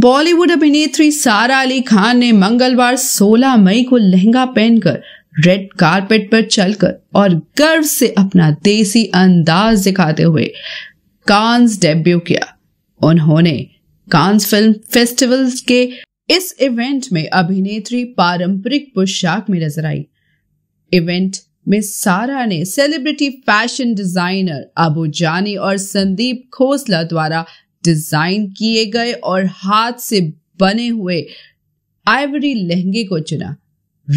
बॉलीवुड अभिनेत्री सारा अली खान ने मंगलवार 16 मई को लहंगा पहनकर रेड कारपेट पर चलकर और गर्व से अपना देसी अंदाज दिखाते हुए कांस डेब्यू किया उन्होंने कांस फिल्म फेस्टिवल के इस इवेंट में अभिनेत्री पारंपरिक पोशाक में नजर आई इवेंट में सारा ने सेलिब्रिटी फैशन डिजाइनर अबू जानी और संदीप खोसला द्वारा डिजाइन किए गए और हाथ से बने हुए आइवरी लहंगे को चुना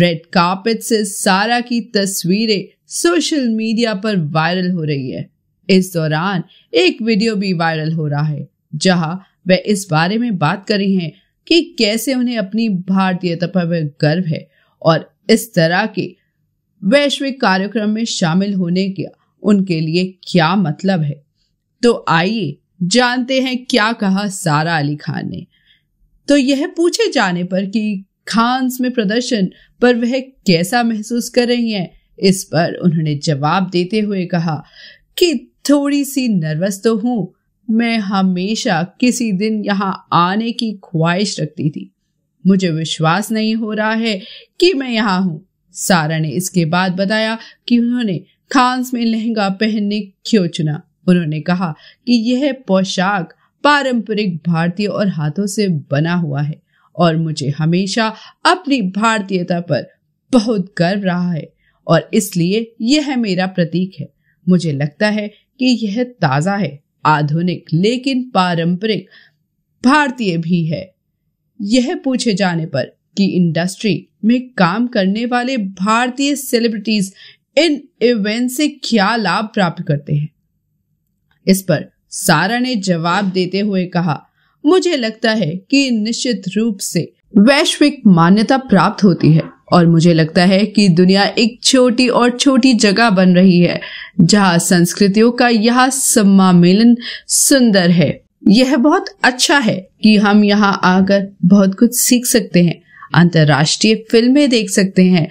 रेड कार्पेट से सारा की तस्वीरें सोशल मीडिया पर वायरल हो रही है इस दौरान एक वीडियो भी वायरल हो रहा है जहां वे इस बारे में बात कर रही हैं कि कैसे उन्हें अपनी भारतीयता पर गर्व है और इस तरह के वैश्विक कार्यक्रम में शामिल होने का उनके लिए क्या मतलब है तो आइए जानते हैं क्या कहा सारा अली खान ने तो यह पूछे जाने पर कि खान्स में प्रदर्शन पर वह कैसा महसूस कर रही हैं इस पर उन्होंने जवाब देते हुए कहा कि थोड़ी सी नर्वस तो हूं मैं हमेशा किसी दिन यहाँ आने की ख्वाहिश रखती थी मुझे विश्वास नहीं हो रहा है कि मैं यहाँ हूँ सारा ने इसके बाद बताया कि उन्होंने खांस में लहंगा पहनने क्यों चुना उन्होंने कहा कि यह पोशाक पारंपरिक भारतीय और हाथों से बना हुआ है और मुझे हमेशा अपनी भारतीयता पर बहुत गर्व रहा है और इसलिए यह मेरा प्रतीक है मुझे लगता है कि यह ताज़ा है आधुनिक लेकिन पारंपरिक भारतीय भी है यह पूछे जाने पर कि इंडस्ट्री में काम करने वाले भारतीय सेलिब्रिटीज इन इवेंट से क्या लाभ प्राप्त करते हैं इस पर सारा ने जवाब देते हुए कहा मुझे लगता है कि निश्चित रूप से वैश्विक मान्यता प्राप्त होती है और मुझे लगता है कि दुनिया एक छोटी और छोटी जगह बन रही है जहाँ संस्कृतियों का यह सम्मेलन सुंदर है यह बहुत अच्छा है कि हम यहाँ आकर बहुत कुछ सीख सकते हैं अंतर्राष्ट्रीय फिल्में देख सकते हैं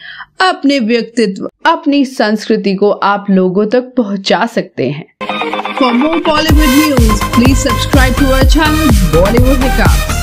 अपने व्यक्तित्व अपनी संस्कृति को आप लोगों तक पहुँचा सकते हैं For more Bollywood news, please subscribe to our channel Bollywood Hiccups.